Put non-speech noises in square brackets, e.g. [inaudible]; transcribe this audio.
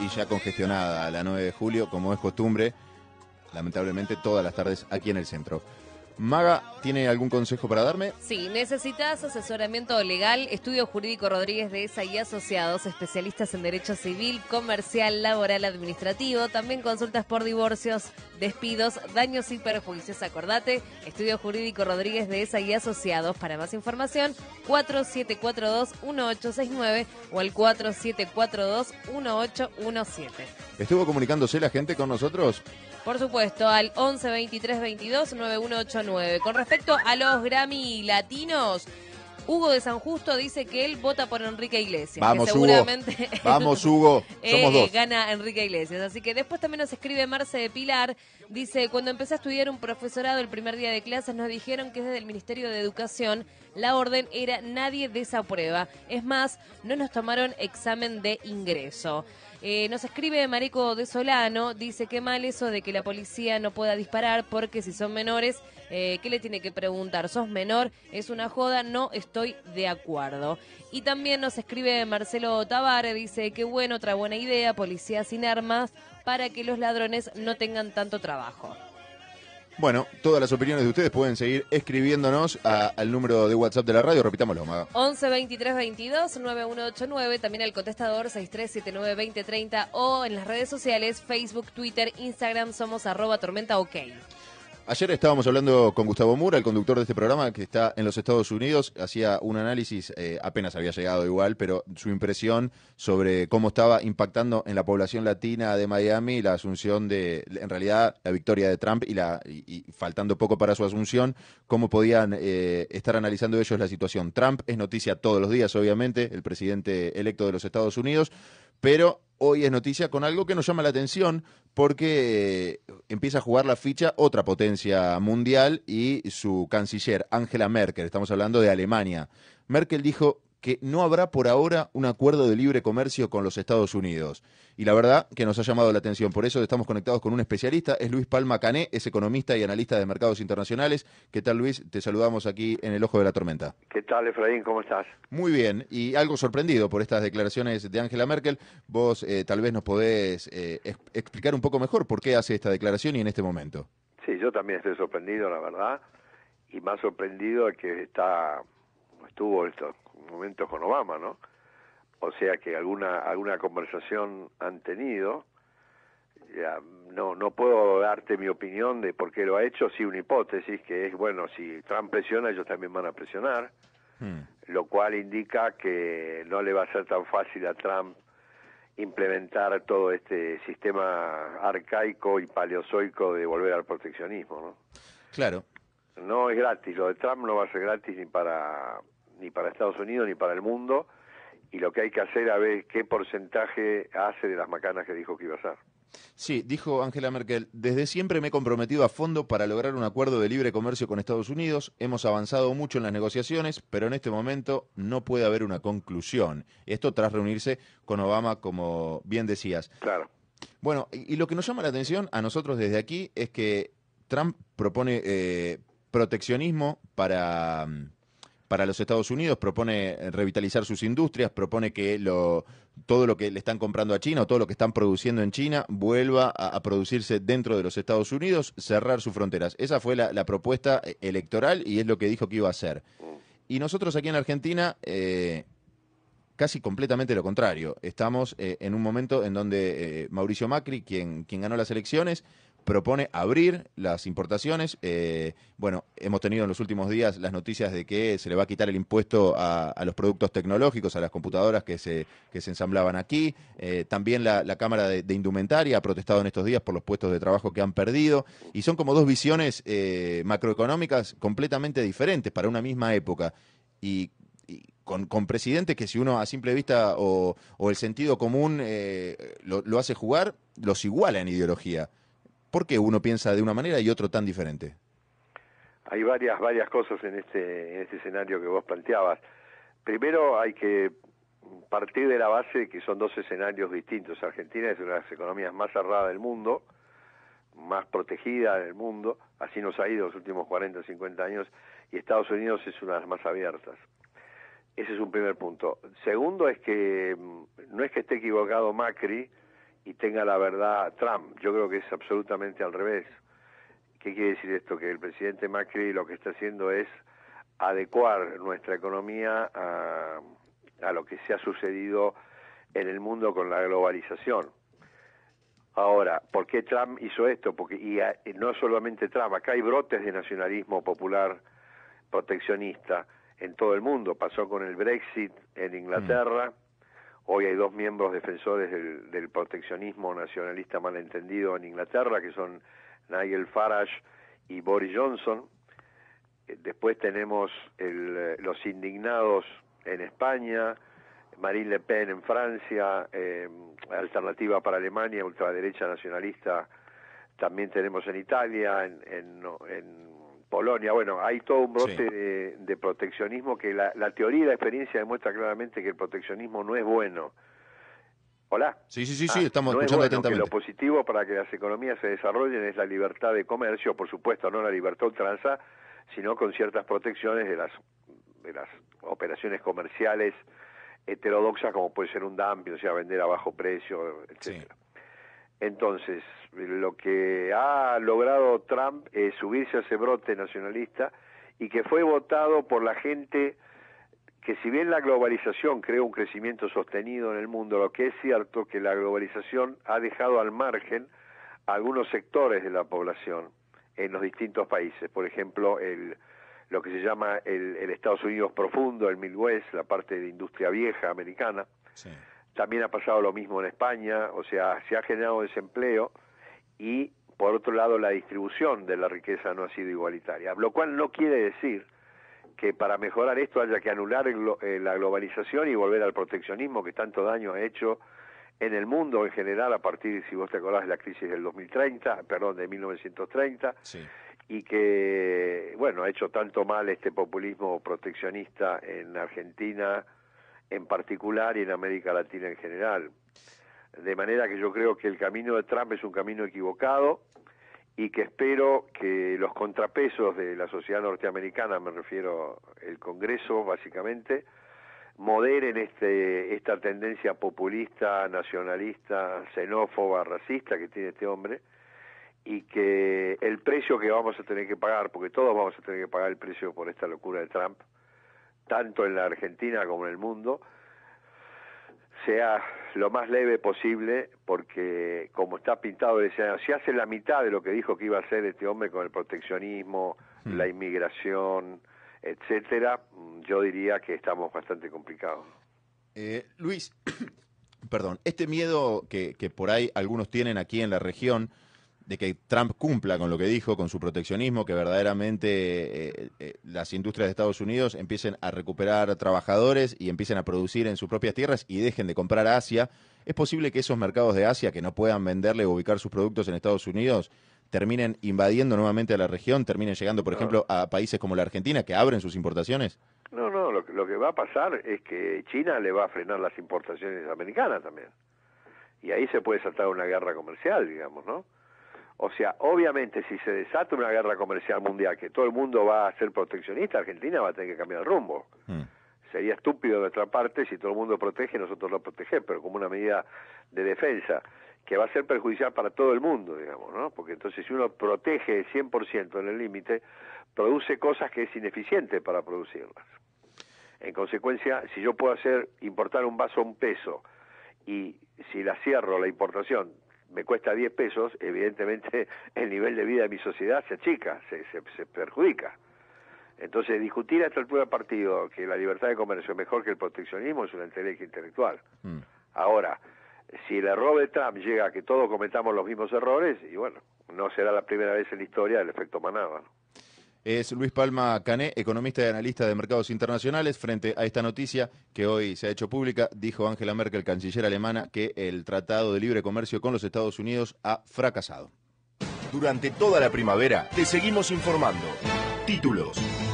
y ya congestionada a la 9 de julio, como es costumbre, lamentablemente todas las tardes aquí en el centro. Maga, ¿tiene algún consejo para darme? Sí, necesitas asesoramiento legal, estudio jurídico Rodríguez de ESA y asociados, especialistas en derecho civil, comercial, laboral, administrativo, también consultas por divorcios, despidos, daños y perjuicios. Acordate, estudio jurídico Rodríguez de ESA y asociados. Para más información, 4742-1869 o al 4742-1817. ¿Estuvo comunicándose la gente con nosotros? Por supuesto, al 11 23 22 9189. Con respecto a los Grammy latinos, Hugo de San Justo dice que él vota por Enrique Iglesias. Vamos, seguramente Hugo. Vamos, Hugo. [laughs] [laughs] Somos eh, dos. Gana Enrique Iglesias. Así que después también nos escribe Marce de Pilar. Dice, cuando empecé a estudiar un profesorado el primer día de clases, nos dijeron que es desde el Ministerio de Educación la orden era nadie desaprueba. Es más, no nos tomaron examen de ingreso. Eh, nos escribe Marico de Solano, dice que mal eso de que la policía no pueda disparar porque si son menores, eh, ¿qué le tiene que preguntar? ¿Sos menor? Es una joda, no estoy de acuerdo. Y también nos escribe Marcelo Tavares, dice que bueno, otra buena idea, policía sin armas, para que los ladrones no tengan tanto trabajo. Bueno, todas las opiniones de ustedes pueden seguir escribiéndonos al número de WhatsApp de la radio, repitámoslo, Maga. 11 23 22 9189, también al contestador 6379 2030 o en las redes sociales, Facebook, Twitter, Instagram, somos arroba tormenta ok. Ayer estábamos hablando con Gustavo Mura, el conductor de este programa que está en los Estados Unidos. Hacía un análisis, eh, apenas había llegado igual, pero su impresión sobre cómo estaba impactando en la población latina de Miami la asunción de, en realidad, la victoria de Trump y, faltando poco para su asunción, cómo podían eh, estar analizando ellos la situación. Trump es noticia todos los días, obviamente, el presidente electo de los Estados Unidos pero hoy es noticia con algo que nos llama la atención porque eh, empieza a jugar la ficha otra potencia mundial y su canciller, Angela Merkel, estamos hablando de Alemania. Merkel dijo, que no habrá por ahora un acuerdo de libre comercio con los Estados Unidos. Y la verdad que nos ha llamado la atención. Por eso estamos conectados con un especialista, es Luis Palma Cané, es economista y analista de mercados internacionales. ¿Qué tal Luis? Te saludamos aquí en el Ojo de la Tormenta. ¿Qué tal Efraín? ¿Cómo estás? Muy bien, y algo sorprendido por estas declaraciones de Angela Merkel. Vos eh, tal vez nos podés eh, explicar un poco mejor por qué hace esta declaración y en este momento. Sí, yo también estoy sorprendido, la verdad, y más sorprendido que está estuvo esto momentos con Obama, ¿no? O sea que alguna alguna conversación han tenido. Ya, no no puedo darte mi opinión de por qué lo ha hecho, sí una hipótesis que es bueno, si Trump presiona, ellos también van a presionar, hmm. lo cual indica que no le va a ser tan fácil a Trump implementar todo este sistema arcaico y paleozoico de volver al proteccionismo, ¿no? Claro. No es gratis, lo de Trump no va a ser gratis ni para ni para Estados Unidos ni para el mundo, y lo que hay que hacer a ver qué porcentaje hace de las macanas que dijo que iba a hacer. Sí, dijo Angela Merkel, desde siempre me he comprometido a fondo para lograr un acuerdo de libre comercio con Estados Unidos, hemos avanzado mucho en las negociaciones, pero en este momento no puede haber una conclusión. Esto tras reunirse con Obama, como bien decías. Claro. Bueno, y lo que nos llama la atención a nosotros desde aquí es que Trump propone eh, proteccionismo para, mm, para los Estados Unidos, propone revitalizar sus industrias, propone que todo lo que le están comprando a China o todo lo que están produciendo en China vuelva a, producirse dentro de los Estados Unidos, cerrar sus fronteras. Esa fue la, propuesta eh, electoral y es lo que dijo que iba a hacer. Y nosotros aquí en Argentina... Eh, casi completamente lo contrario. Estamos eh, en un momento en donde Mauricio Macri, quien ganó las elecciones, propone abrir las importaciones. Eh, bueno, hemos tenido en los últimos días las noticias de que se le va a quitar el impuesto a, los productos tecnológicos, a las computadoras que se, ensamblaban aquí. Eh, también la, Cámara de, Indumentaria ha protestado en estos días por los puestos de trabajo que han perdido. Y son como dos visiones eh, macroeconómicas completamente diferentes para una misma época. Y con, presidentes que si uno a simple vista o, el sentido común lo, hace jugar, los iguala en ideología. ¿Por qué uno piensa de una manera y otro tan diferente? Hay varias, varias cosas en este, en este escenario que vos planteabas. Primero hay que partir de la base de que son dos escenarios distintos. Argentina es una de las economías más cerradas del mundo, más protegida del mundo, así nos ha ido los últimos 40 o 50 años, y Estados Unidos es una de las más abiertas. Ese es un primer punto. Segundo es que mm, no es que esté equivocado Macri, y tenga la verdad Trump. Yo creo que es absolutamente al revés. ¿Qué quiere decir esto? Que el presidente Macri lo que está haciendo es adecuar nuestra economía a, lo que se ha sucedido en el mundo con la globalización. Ahora, ¿por qué Trump hizo esto? Porque ah, y, no solamente Trump, acá hay brotes de nacionalismo popular proteccionista en todo el mundo. Pasó con el Brexit en Inglaterra. Mm. Hoy hay dos miembros defensores del, proteccionismo nacionalista malentendido en Inglaterra, que son Nigel Farage y Boris Johnson. Eh, después tenemos eh, los indignados en España, Marine Le Pen en Francia, eh, Alternativa para Alemania, ultraderecha nacionalista también tenemos en Italia, en Polonia, bueno, hay todo un brote de, proteccionismo que la, teoría y la experiencia demuestra claramente que el proteccionismo no es bueno. Hola. Sí, sí, sí, ah, estamos escuchando atentamente. lo positivo para que las economías se desarrollen es la libertad de comercio, por supuesto, no la libertad ultranza, sino con ciertas protecciones de las, de las operaciones comerciales heterodoxas, como puede ser un dumping, o sea, vender a bajo precio, etcétera. Entonces, lo que ha logrado Trump es subirse a ese brote nacionalista y que fue votado por la gente que si bien la globalización creó un crecimiento sostenido en el mundo, lo que es cierto que la globalización ha dejado al margen algunos sectores de la población en los distintos países. Por ejemplo, lo que se llama el, Estados Unidos profundo, el Midwest, la parte de industria vieja americana. Sí también ha pasado lo mismo en España, o sea, se ha generado desempleo y, por otro lado, la distribución de la riqueza no ha sido igualitaria, lo cual no quiere decir que para mejorar esto haya que anular eh, la globalización y volver al proteccionismo que tanto daño ha hecho en el mundo en general a partir, si vos te acordás, de la crisis del 2030, perdón, de 1930, y que, bueno, ha hecho tanto mal este populismo proteccionista en Argentina, en particular y en América Latina en general. De manera que yo creo que el camino de Trump es un camino equivocado y que espero que los contrapesos de la sociedad norteamericana, me refiero el Congreso básicamente, moderen este, esta tendencia populista, nacionalista, xenófoba, racista que tiene este hombre y que el precio que vamos a tener que pagar, porque todos vamos a tener que pagar el precio por esta locura de Trump, tanto en la Argentina como en el mundo, sea lo más leve posible, porque como está pintado el escenario, si hace la mitad de lo que dijo que iba a hacer este hombre con el proteccionismo, mm. la inmigración, etcétera, yo diría que estamos bastante complicados. Eh, Luis, [clears throat] perdón, este miedo que, que por ahí algunos tienen aquí en la región, de que Trump cumpla con lo que dijo, con su proteccionismo, que verdaderamente eh, eh, las industrias de Estados Unidos empiecen a recuperar trabajadores y empiecen a producir en sus propias tierras y dejen de comprar a Asia, ¿es posible que esos mercados de Asia que no puedan venderle o ubicar sus productos en Estados Unidos terminen invadiendo nuevamente a la región, terminen llegando, por ejemplo, a países como la Argentina que abren sus importaciones? No, no, lo que va a pasar es que China le va a frenar las importaciones americanas también. Y ahí se puede saltar una guerra comercial, digamos, ¿no? O sea, obviamente si se desata una guerra comercial mundial, que todo el mundo va a ser proteccionista, Argentina va a tener que cambiar el rumbo. Mm. Sería estúpido de nuestra parte si todo el mundo protege, nosotros lo protegemos, pero como una medida de defensa, que va a ser perjudicial para todo el mundo, digamos, ¿no? Porque entonces si uno protege 100% en el límite, produce cosas que es ineficiente para producirlas. En consecuencia, si yo puedo hacer importar un vaso a un peso y si la cierro la importación me cuesta 10 pesos, evidentemente [laughs] el nivel de vida de mi sociedad se achica, se, se, perjudica. Entonces, discutir hasta el primer partido que la libertad de comercio es mejor que el proteccionismo es una inteligencia intelectual. Mm. Ahora, si el error de Trump llega a que todos cometamos los mismos errores, y bueno, no será la primera vez en la historia del efecto manada es Luis Palma Cané, economista y analista de mercados internacionales. Frente a esta noticia que hoy se ha hecho pública, dijo Angela Merkel, canciller alemana, que el Tratado de Libre Comercio con los Estados Unidos ha fracasado. Durante toda la primavera te seguimos informando. Títulos.